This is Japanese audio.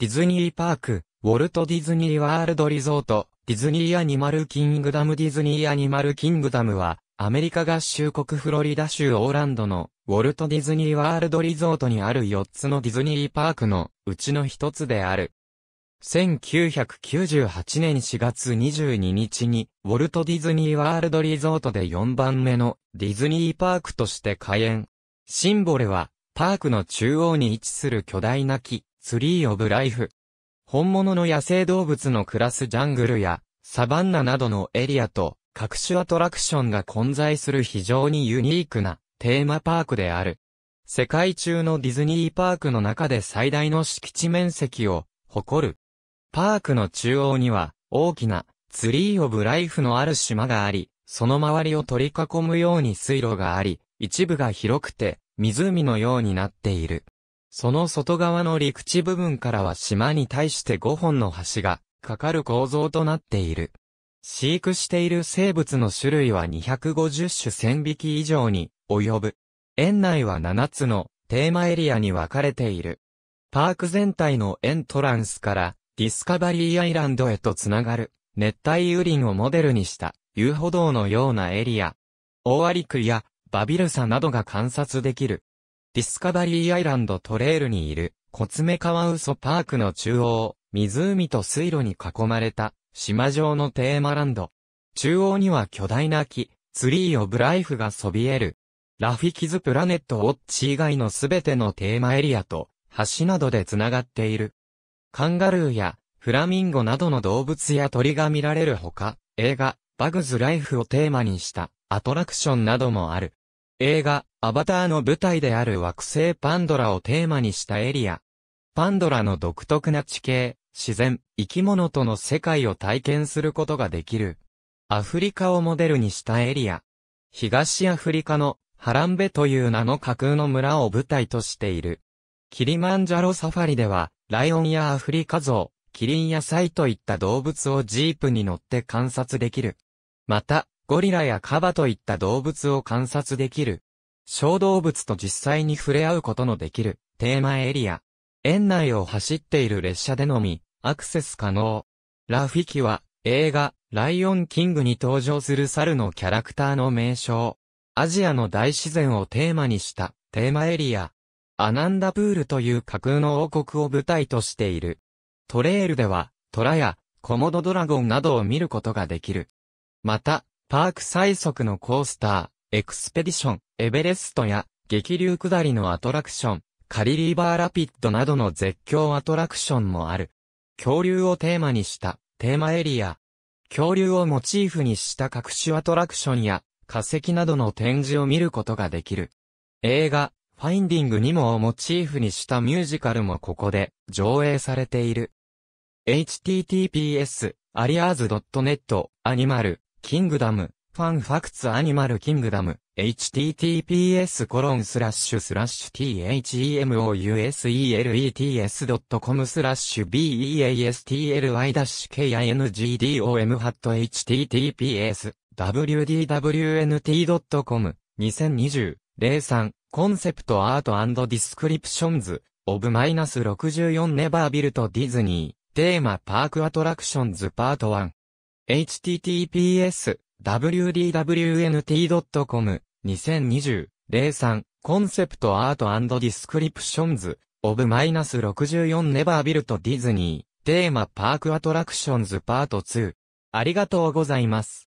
ディズニーパーク、ウォルト・ディズニー・ワールド・リゾート、ディズニー・アニマル・キングダムディズニー・アニマル・キングダムは、アメリカ合衆国フロリダ州オーランドのウォルト・ディズニー・ワールド・リゾートにある4つのディズニー・パークのうちの1つである。1998年4月22日に、ウォルト・ディズニー・ワールド・リゾートで4番目のディズニー・パークとして開園。シンボルは、パークの中央に位置する巨大な木、ツリー・オブ・ライフ。本物の野生動物の暮らすジャングルや、サバンナなどのエリアと、各種アトラクションが混在する非常にユニークなテーマパークである。世界中のディズニーパークの中で最大の敷地面積を誇る。パークの中央には大きなツリーオブライフのある島があり、その周りを取り囲むように水路があり、一部が広くて湖のようになっている。その外側の陸地部分からは島に対して5本の橋がかかる構造となっている。飼育している生物の種類は250種1000匹以上に及ぶ。園内は7つのテーマエリアに分かれている。パーク全体のエントランスからディスカバリーアイランドへとつながる熱帯雨林をモデルにした遊歩道のようなエリア。オアリクやバビルサなどが観察できる。ディスカバリーアイランドトレールにいる、コツメカワウソパークの中央、湖と水路に囲まれた、島上のテーマランド。中央には巨大な木、ツリーオブライフがそびえる。ラフィキズプラネットウォッチ以外のすべてのテーマエリアと、橋などでつながっている。カンガルーや、フラミンゴなどの動物や鳥が見られるほか、映画、バグズライフをテーマにしたアトラクションなどもある。映画、アバターの舞台である惑星パンドラをテーマにしたエリア。パンドラの独特な地形、自然、生き物との世界を体験することができる。アフリカをモデルにしたエリア。東アフリカのハランベという名の架空の村を舞台としている。キリマンジャロサファリでは、ライオンやアフリカゾウ、キリンやサイといった動物をジープに乗って観察できる。また、ゴリラやカバといった動物を観察できる。小動物と実際に触れ合うことのできるテーマエリア。園内を走っている列車でのみアクセス可能。ラフィキは映画ライオンキングに登場する猿のキャラクターの名称。アジアの大自然をテーマにしたテーマエリア。アナンダプールという架空の王国を舞台としている。トレールでは、虎や、コモドドラゴンなどを見ることができる。また、パーク最速のコースター、エクスペディション、エベレストや、激流下りのアトラクション、カリリーバーラピッドなどの絶叫アトラクションもある。恐竜をテーマにしたテーマエリア。恐竜をモチーフにした各種アトラクションや化石などの展示を見ることができる。映画、ファインディングにもをモチーフにしたミュージカルもここで上映されている。https://arias.net アニマルキングダム、ファンファクツアニマルキングダム、https コロンスラッシュスラッシュ themouselets.com スラッシュ beastly-kingdom ハット https wdwnt.com 2020 03コンセプトアートディスクリプションズオブマイナス64ネバービルトディズニーテーマパークアトラクションズパート1 https wdwnt.com 2020-03コンセプトアートディスクリプションズオブマイナス64ネバービルトディズニーテーマパークアトラクションズパート2ありがとうございます。